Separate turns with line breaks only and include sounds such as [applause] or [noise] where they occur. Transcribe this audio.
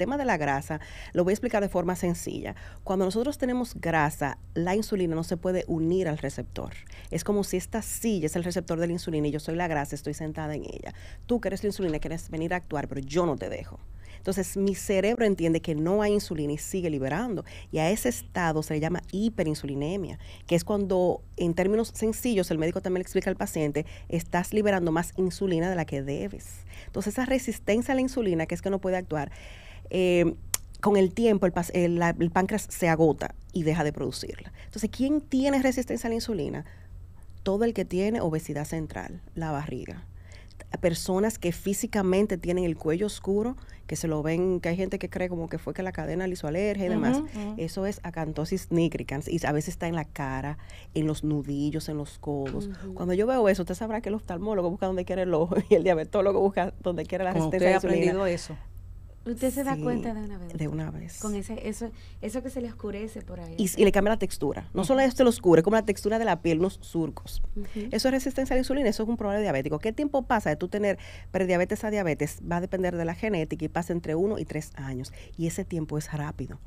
tema de la grasa, lo voy a explicar de forma sencilla. Cuando nosotros tenemos grasa, la insulina no se puede unir al receptor. Es como si esta silla es el receptor de la insulina y yo soy la grasa, estoy sentada en ella. Tú que eres la insulina quieres venir a actuar, pero yo no te dejo. Entonces mi cerebro entiende que no hay insulina y sigue liberando. Y a ese estado se le llama hiperinsulinemia, que es cuando en términos sencillos el médico también le explica al paciente, estás liberando más insulina de la que debes. Entonces esa resistencia a la insulina, que es que no puede actuar, eh, con el tiempo el, páncreas se agota y deja de producirla. Entonces, ¿quién tiene resistencia a la insulina? Todo el que tiene obesidad central, la barriga. Personas que físicamente tienen el cuello oscuro, que se lo ven, que hay gente que cree como que fue que la cadena le hizo alergia y demás. Eso es acantosis nigricans y a veces está en la cara, en los nudillos, en los codos. Cuando yo veo eso, usted sabrá que el oftalmólogo busca donde quiere el ojo [laughs] y el diabetólogo busca donde quiere la resistencia a aprendido eso.
Usted se da cuenta de una vez. De una vez. Con ese, eso, eso que se le oscurece por ahí. Y, le
cambia la textura. No solo esto lo oscure, como la textura de la piel, unos surcos. Eso es resistencia a la insulina, eso es un problema diabético. ¿Qué tiempo pasa de tú tener prediabetes a diabetes? Va a depender de la genética y pasa entre uno y tres años. Y ese tiempo es rápido.